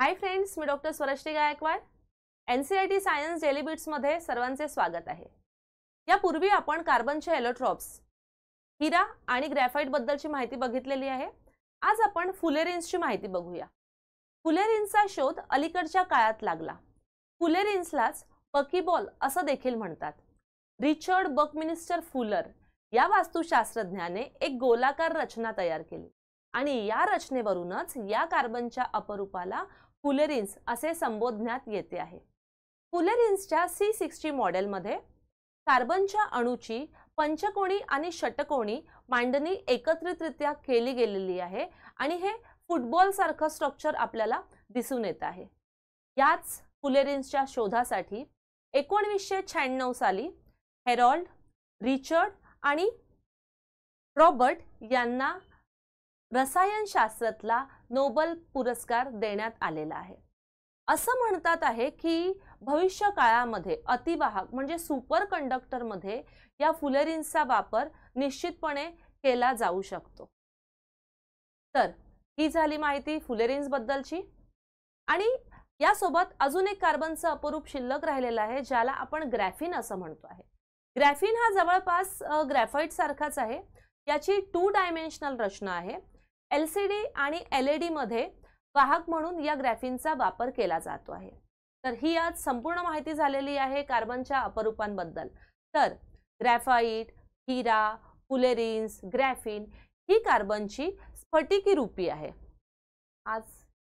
हाय friends मी doctor Swarashri Gaikwad N C I T science सर्वांचे स्वागत आहे यापूर्वी आपण कार्बनचे एलोट्रॉप्स हिरा आणि ग्रॅफाईटबद्दलची माहिती बघितलेली आहे आज आपण फुलेरिन्सची माहिती बघूया फुलेरिन्सचा शोध अलीकडच्या काळात लागला फुलेरिन्सलाच बकीबॉल असं देखील म्हणतात रिचर्ड बकमिनिस्टर फुलर या वास्तुशास्त्रज्ञाने एक गोलाकार रचना तयार केली आणि या रचनेवरूनच या कार्बनच्या अपरूपाला पुलेरिन्स असे संबोधण्यात येते आहे पुलेरिन्सच्या सी सिक्स्टी मॉडेलमध्ये कार्बनच्या अणूची पंचकोणी आणि षटकोणी मांडणी एकत्रितरित्या केली गेलेली आहे आणि हे फुटबॉलसारखं स्ट्रक्चर आपल्याला दिसून येत आहे याच पुलेरिन्सच्या शोधासाठी एकोणवीसशे शहाण्णव साली हेरॉल्ड रिचर्ड आणि रॉबर्ट यांना रसायनशास्त्रातला नोबल पुरस्कार देण्यात आलेला आहे असं म्हणतात आहे की भविष्य काळामध्ये अतिवाहक म्हणजे सुपर कंडक्टरमध्ये या फुलेरिन्सचा वापर निश्चितपणे केला जाऊ शकतो तर ही झाली माहिती बद्दलची आणि यासोबत अजून एक कार्बनचं अपरूप शिल्लक राहिलेलं आहे ज्याला आपण ग्रॅफिन असं म्हणतो आहे ग्रॅफिन हा जवळपास ग्रॅफाईट सारखाच आहे याची टू डायमेन्शनल रचना आहे एल सी डी आणि एल ई डीमध्ये वाहक म्हणून या ग्रॅफिनचा वापर केला जातो आहे तर ही आज संपूर्ण माहिती झालेली आहे कार्बनच्या अपरूपांबद्दल तर ग्रॅफाईट हिरा पुलेरिन्स ग्रॅफिन ही कार्बनची स्फटिकी रूपी आहे आज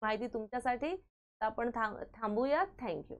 माहिती तुमच्यासाठी आपण थांब थांबूयात थँक्यू